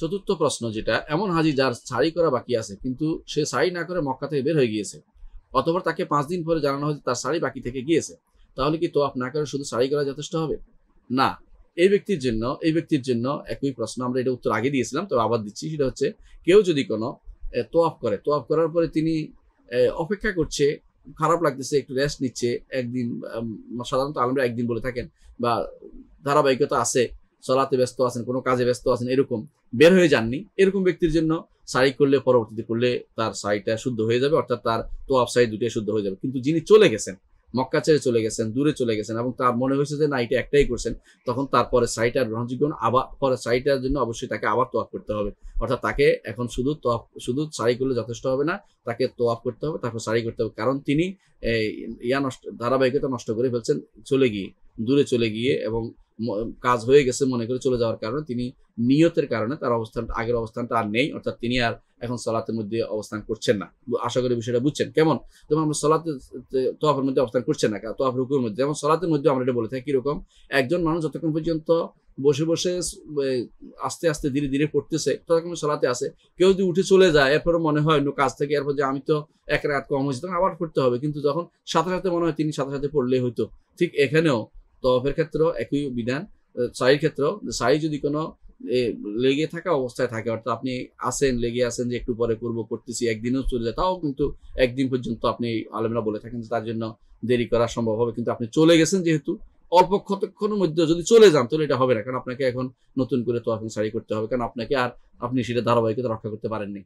চতুর্থ প্রশ্ন যেটা এমন হাজি যার সারি করা বাকি আছে কিন্তু সে সারি না করে মক্কা থেকে বের হয়ে গিয়েছে অতপর তাকে পাঁচ দিন পরে জানানো হয়েছে তার সারি বাকি থেকে গিয়েছে তাহলে কি তোয়াফ না করে শুধু সারি করা যথেষ্ট হবে না এই ব্যক্তির জন্য এই ব্যক্তির জন্য একই প্রশ্ন আমরা এটা উত্তর আগে দিয়েছিলাম তবে আবার দিচ্ছি সেটা হচ্ছে কেউ যদি কোনো তোয়াফ করে তোয়াফ করার পরে তিনি অপেক্ষা করছে খারাপ লাগতেছে একটু রেস্ট নিচ্ছে একদিন সাধারণত আলমরা একদিন বলে থাকেন বা ধারাবাহিকতা আছে সলাতে ব্যস্ত আছেন কোনো কাজে ব্যস্ত আছেন এরকম বের হয়ে যাননি এরকম ব্যক্তির জন্য সাই করলে পরবর্তীতে করলে তার সাইটা শুদ্ধ হয়ে যাবে অর্থাৎ তার তো আপ সাই দুটাই শুদ্ধ হয়ে যাবে কিন্তু যিনি চলে গেছেন মক্কা ছেড়ে চলে গেছেন দূরে চলে গেছেন এবং তার মনে হয়েছে যে না এটা একটাই করছেন তখন তারপরে সাইটার গ্রহণযোগ্য আবার পরে সাইটার জন্য অবশ্যই তাকে আবার তোয়াফ করতে হবে অর্থাৎ তাকে এখন শুধু তোয়াফ শুধু সারি করলে যথেষ্ট হবে না তাকে তোয়াফ করতে হবে তারপর সারি করতে হবে কারণ তিনি ইয়া নষ্ট ধারাবাহিকতা নষ্ট করে ফেলছেন চলে গিয়ে দূরে চলে গিয়ে এবং কাজ হয়ে গেছে মনে করে চলে যাওয়ার কারণে তিনি নিয়তের কারণে তার অবস্থানটা আগের অবস্থানটা আর নেই অর্থাৎ তিনি আর এখন সলাতের মধ্যে অবস্থান করছেন না আশা করি বিষয়টা বুঝছেন কেমন যেমন আমরা সলাতে তোয়াফের মধ্যে অবস্থান করছেন না তোয়াফ রুকুর মধ্যে যেমন সলাতের মধ্যে আমরা এটা বলে থাকি কিরকম একজন মানুষ যতক্ষণ পর্যন্ত বসে বসে আস্তে আস্তে ধীরে ধীরে পড়তেছে ততক্ষণ সলাতে আসে কেউ যদি উঠে চলে যায় এরপরে মনে হয় অন্য কাজ থেকে এরপর যে আমি তো এক রাত কম হয়েছি তখন আবার পড়তে হবে কিন্তু যখন সাথে সাথে মনে হয় তিনি সাথে সাথে পড়লেই হইতো ঠিক এখানেও তফের ক্ষেত্রেও একই বিধান সাইয়ের ক্ষেত্রেও সাই যদি কোনো লেগে থাকা অবস্থায় থাকে অর্থাৎ আপনি আসেন লেগে আসেন যে একটু পরে করব করতেছি একদিনও চলে যায় তাও কিন্তু একদিন পর্যন্ত আপনি আলমরা বলে থাকেন যে তার জন্য দেরি করা সম্ভব হবে কিন্তু আপনি চলে গেছেন যেহেতু অল্প কতক্ষণের মধ্যে যদি চলে যান তাহলে এটা হবে না কারণ আপনাকে এখন নতুন করে তো আপনি সারি করতে হবে কারণ আপনাকে আর আপনি সেটা ধারাবাহিকতা রক্ষা করতে পারেননি